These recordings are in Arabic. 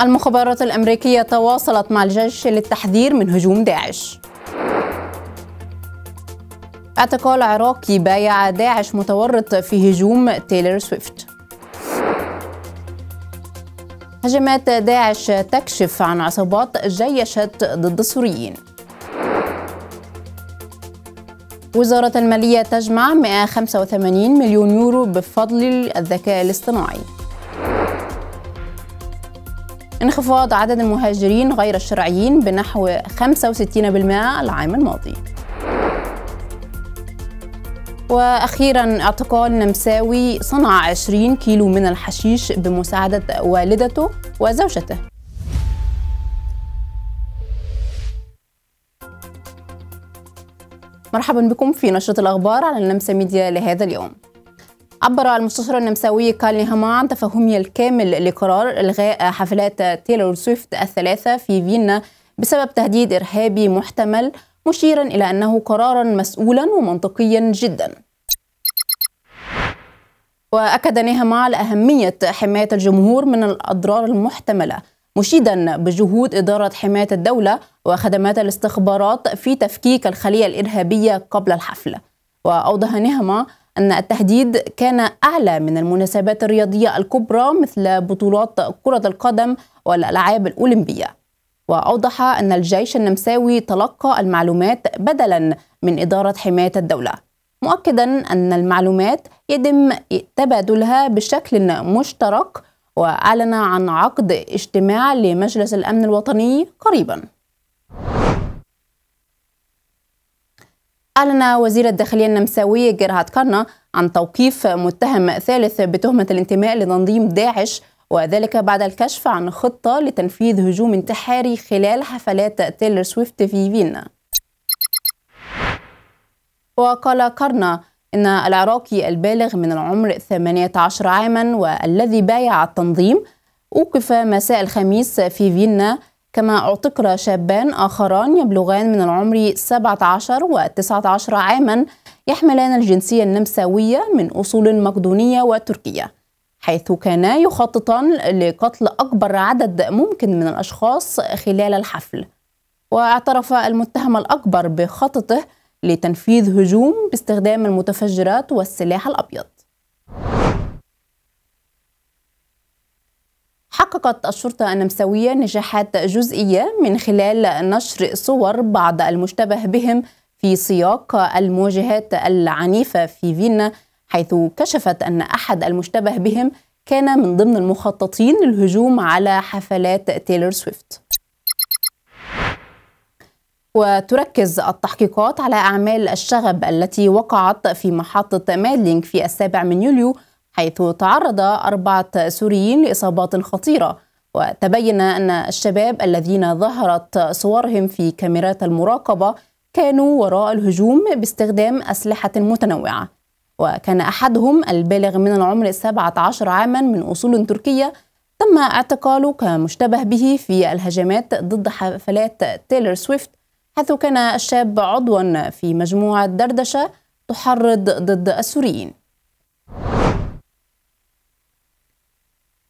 المخابرات الأمريكية تواصلت مع الجيش للتحذير من هجوم داعش اعتقال عراقي بايع داعش متورط في هجوم تايلر سويفت هجمات داعش تكشف عن عصابات جيشت ضد السوريين وزارة المالية تجمع 185 مليون يورو بفضل الذكاء الاصطناعي انخفاض عدد المهاجرين غير الشرعيين بنحو 65% العام الماضي وأخيرا اعتقال نمساوي صنع 20 كيلو من الحشيش بمساعدة والدته وزوجته مرحبا بكم في نشرة الأخبار على النمسا ميديا لهذا اليوم عبر المستشار النمساوي كالي عن تفهمه الكامل لقرار إلغاء حفلات تيلور سويفت الثلاثة في فيينا بسبب تهديد إرهابي محتمل مشيرا إلى أنه قرارا مسؤولا ومنطقيا جدا وأكد نهما على أهمية حماية الجمهور من الأضرار المحتملة مشيدا بجهود إدارة حماية الدولة وخدمات الاستخبارات في تفكيك الخلية الإرهابية قبل الحفل وأوضح نهما أن التهديد كان أعلى من المناسبات الرياضية الكبرى مثل بطولات كرة القدم والألعاب الأولمبية وأوضح أن الجيش النمساوي تلقى المعلومات بدلا من إدارة حماية الدولة مؤكدا أن المعلومات يتم تبادلها بشكل مشترك وأعلن عن عقد اجتماع لمجلس الأمن الوطني قريباً أعلن وزير الداخلية النمساوي جيرهات كارنا عن توقيف متهم ثالث بتهمة الانتماء لتنظيم داعش وذلك بعد الكشف عن خطة لتنفيذ هجوم انتحاري خلال حفلات تيلر سويفت في فيينا وقال كارنا إن العراقي البالغ من العمر 18 عاما والذي بايع التنظيم أوقف مساء الخميس في فيينا كما اعتقل شابان آخران يبلغان من العمر 17 و 19 عاما يحملان الجنسية النمساوية من أصول مقدونية وتركية حيث كانا يخططان لقتل أكبر عدد ممكن من الأشخاص خلال الحفل واعترف المتهم الأكبر بخططه لتنفيذ هجوم باستخدام المتفجرات والسلاح الأبيض حققت الشرطة النمساوية نجاحات جزئية من خلال نشر صور بعض المشتبه بهم في سياق المواجهات العنيفة في فيينا حيث كشفت أن أحد المشتبه بهم كان من ضمن المخططين للهجوم على حفلات تايلور سويفت وتركز التحقيقات على أعمال الشغب التي وقعت في محطة مادلينغ في السابع من يوليو حيث تعرض أربعة سوريين لإصابات خطيرة وتبين أن الشباب الذين ظهرت صورهم في كاميرات المراقبة كانوا وراء الهجوم باستخدام أسلحة متنوعة وكان أحدهم البالغ من العمر 17 عاما من أصول تركية تم اعتقاله كمشتبه به في الهجمات ضد حفلات تايلر سويفت حيث كان الشاب عضوا في مجموعة دردشة تحرض ضد السوريين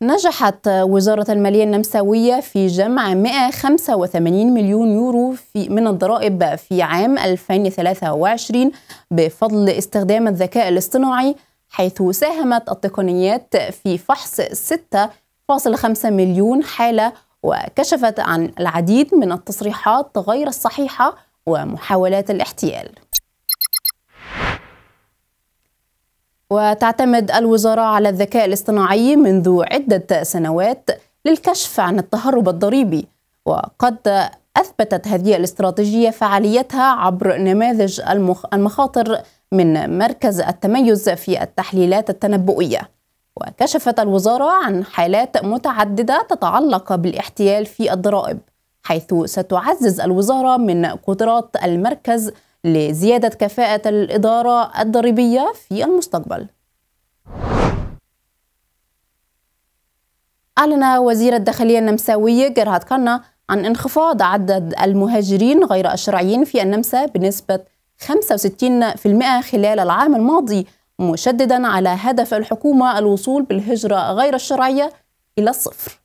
نجحت وزارة المالية النمساوية في جمع 185 مليون يورو في من الضرائب في عام 2023 بفضل استخدام الذكاء الاصطناعي حيث ساهمت التقنيات في فحص 6.5 مليون حالة وكشفت عن العديد من التصريحات غير الصحيحة ومحاولات الاحتيال وتعتمد الوزارة على الذكاء الاصطناعي منذ عدة سنوات للكشف عن التهرب الضريبي وقد أثبتت هذه الاستراتيجية فعاليتها عبر نماذج المخاطر من مركز التميز في التحليلات التنبؤية وكشفت الوزارة عن حالات متعددة تتعلق بالاحتيال في الضرائب حيث ستعزز الوزارة من قدرات المركز لزيادة كفاءة الإدارة الضريبية في المستقبل أعلن وزير الداخلية النمساوي جيرهارد كانا عن انخفاض عدد المهاجرين غير الشرعيين في النمسا بنسبة 65% خلال العام الماضي مشددا على هدف الحكومة الوصول بالهجرة غير الشرعية إلى الصفر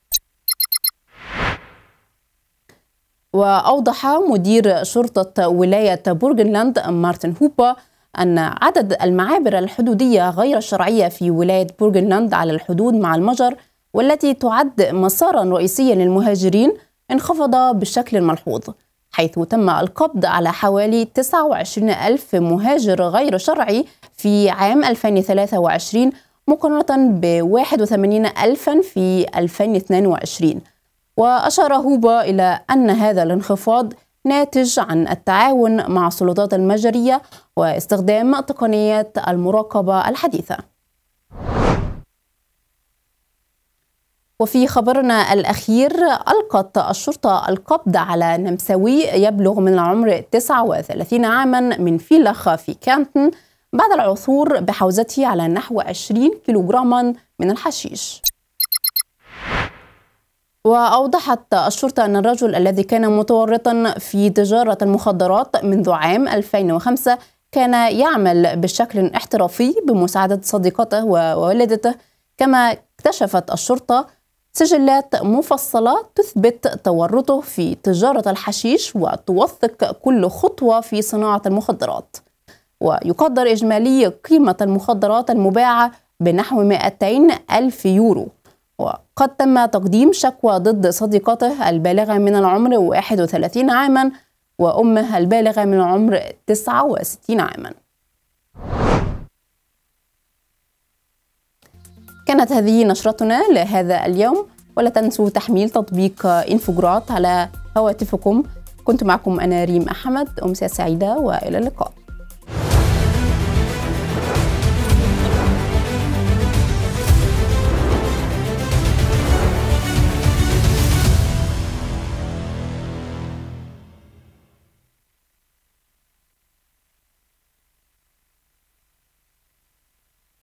وأوضح مدير شرطة ولاية بورغنلاند مارتن هوبا أن عدد المعابر الحدودية غير الشرعية في ولاية بورغنلاند على الحدود مع المجر والتي تعد مسارا رئيسيا للمهاجرين انخفض بشكل ملحوظ حيث تم القبض على حوالي 29 ألف مهاجر غير شرعي في عام 2023 مقارنة ب 81 ألفا في 2022 وأشار هوبا إلى أن هذا الانخفاض ناتج عن التعاون مع السلطات المجرية واستخدام تقنيات المراقبة الحديثة وفي خبرنا الأخير ألقت الشرطة القبض على نمساوي يبلغ من العمر 39 عاما من فيلخ في كانتن بعد العثور بحوزته على نحو 20 كيلوغراما من الحشيش وأوضحت الشرطة أن الرجل الذي كان متورطا في تجارة المخدرات منذ عام 2005 كان يعمل بشكل احترافي بمساعدة صديقته ووالدته كما اكتشفت الشرطة سجلات مفصلة تثبت تورطه في تجارة الحشيش وتوثق كل خطوة في صناعة المخدرات ويقدر إجمالي قيمة المخدرات المباعة بنحو 200 ألف يورو وقد تم تقديم شكوى ضد صديقته البالغة من العمر 31 عاما وأمه البالغة من العمر 69 عاما كانت هذه نشرتنا لهذا اليوم ولا تنسوا تحميل تطبيق انفجرات على هواتفكم كنت معكم أنا ريم أحمد أمسية سعيدة وإلى اللقاء